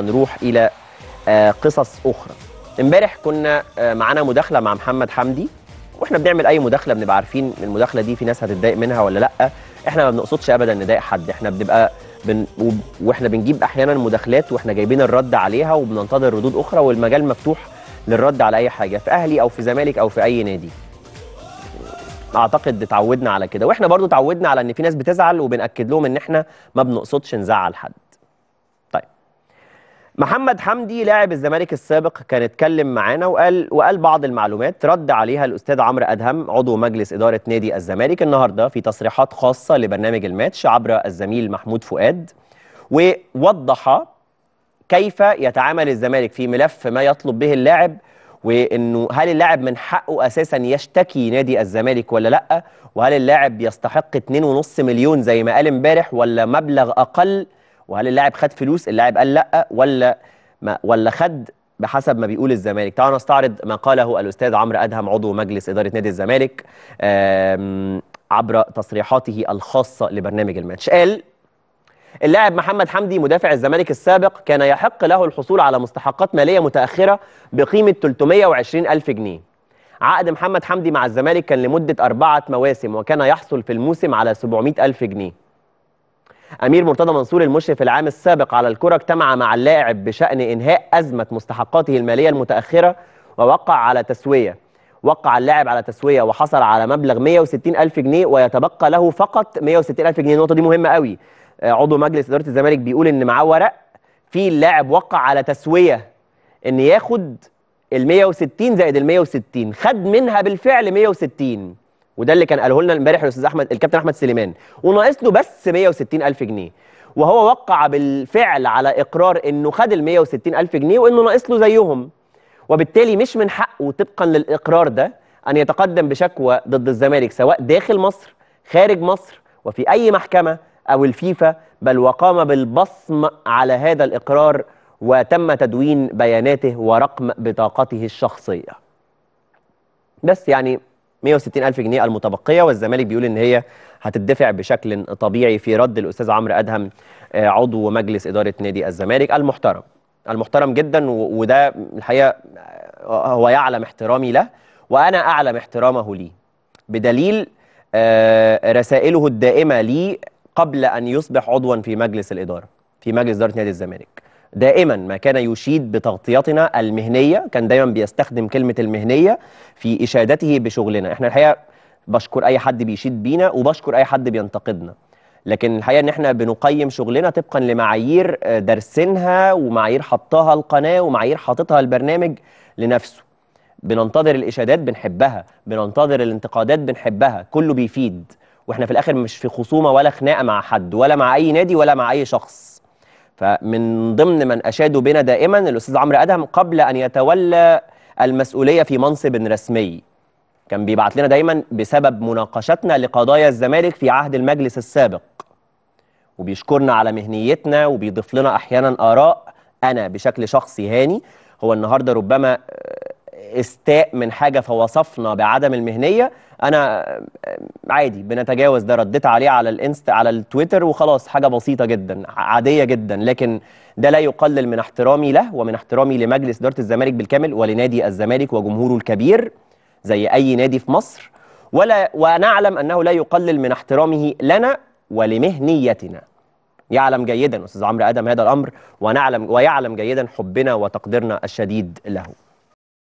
نروح الى آه، قصص اخرى امبارح كنا آه، معانا مداخله مع محمد حمدي واحنا بنعمل اي مداخله بنبقى عارفين المداخله دي في ناس هتتضايق منها ولا لا احنا ما بنقصدش ابدا نضايق حد احنا بنبقى بن... واحنا بنجيب احيانا مداخلات واحنا جايبين الرد عليها وبننتظر ردود اخرى والمجال مفتوح للرد على اي حاجه في اهلي او في زمالك او في اي نادي اعتقد اتعودنا على كده واحنا برضو اتعودنا على ان في ناس بتزعل وبناكد لهم ان احنا ما بنقصدش نزعل حد محمد حمدي لاعب الزمالك السابق كان اتكلم معانا وقال وقال بعض المعلومات رد عليها الاستاذ عمرو ادهم عضو مجلس اداره نادي الزمالك النهارده في تصريحات خاصه لبرنامج الماتش عبر الزميل محمود فؤاد ووضح كيف يتعامل الزمالك في ملف ما يطلب به اللاعب وانه هل اللاعب من حقه اساسا يشتكي نادي الزمالك ولا لا وهل اللاعب يستحق 2.5 مليون زي ما قال امبارح ولا مبلغ اقل وهل اللاعب خد فلوس اللاعب قال لا ولا ما ولا خد بحسب ما بيقول الزمالك تعالوا نستعرض ما قاله الاستاذ عمرو ادهم عضو مجلس اداره نادي الزمالك عبر تصريحاته الخاصه لبرنامج الماتش قال اللاعب محمد حمدي مدافع الزمالك السابق كان يحق له الحصول على مستحقات ماليه متاخره بقيمه 320 الف جنيه عقد محمد حمدي مع الزمالك كان لمده اربعه مواسم وكان يحصل في الموسم على 700 الف جنيه أمير مرتضى منصور المشرف العام السابق على الكرة اجتمع مع اللاعب بشأن إنهاء أزمة مستحقاته المالية المتأخرة ووقع على تسوية وقع اللاعب على تسوية وحصل على مبلغ 160 ألف جنيه ويتبقى له فقط 160 ألف جنيه النقطة دي مهمة قوي آه، عضو مجلس إدارة الزمالك بيقول إن معاه ورق في اللاعب وقع على تسوية إن ياخد ال 160 زائد ال 160 خد منها بالفعل 160 وده اللي كان قاله لنا امبارح الاستاذ احمد الكابتن احمد سليمان وناقص له بس 160000 جنيه وهو وقع بالفعل على اقرار انه خد ال 160000 جنيه وانه ناقص له زيهم وبالتالي مش من حقه طبقا للاقرار ده ان يتقدم بشكوى ضد الزمالك سواء داخل مصر خارج مصر وفي اي محكمه او الفيفا بل وقام بالبصم على هذا الاقرار وتم تدوين بياناته ورقم بطاقته الشخصيه بس يعني 160 ألف جنيه المتبقية والزمالك بيقول إن هي هتدفع بشكل طبيعي في رد الأستاذ عمرو أدهم آه، عضو مجلس إدارة نادي الزمالك المحترم المحترم جدا وده الحقيقة آه، هو يعلم احترامي له وأنا أعلم احترامه لي بدليل آه، رسائله الدائمة لي قبل أن يصبح عضوا في مجلس الإدارة في مجلس إدارة نادي الزمالك دائما ما كان يشيد بتغطيتنا المهنيه كان دايما بيستخدم كلمه المهنيه في اشادته بشغلنا احنا الحقيقه بشكر اي حد بيشيد بينا وبشكر اي حد بينتقدنا لكن الحقيقه ان احنا بنقيم شغلنا طبقا لمعايير آه، درسينها ومعايير حطها القناه ومعايير حاططها البرنامج لنفسه بننتظر الاشادات بنحبها بننتظر الانتقادات بنحبها كله بيفيد واحنا في الاخر مش في خصومه ولا خناقه مع حد ولا مع اي نادي ولا مع اي شخص فمن ضمن من أشادوا بنا دائما الأستاذ عمرو أدهم قبل أن يتولى المسؤولية في منصب رسمي كان بيبعت لنا دايما بسبب مناقشتنا لقضايا الزمالك في عهد المجلس السابق وبيشكرنا على مهنيتنا وبيضيف لنا أحيانا آراء أنا بشكل شخصي هاني هو النهاردة ربما استاء من حاجه فوصفنا بعدم المهنيه انا عادي بنتجاوز ده رديت عليه على الانست على التويتر وخلاص حاجه بسيطه جدا عاديه جدا لكن ده لا يقلل من احترامي له ومن احترامي لمجلس اداره الزمالك بالكامل ولنادي الزمالك وجمهوره الكبير زي اي نادي في مصر ولا ونعلم انه لا يقلل من احترامه لنا ولمهنيتنا يعلم جيدا استاذ عمرو ادم هذا الامر ونعلم ويعلم جيدا حبنا وتقديرنا الشديد له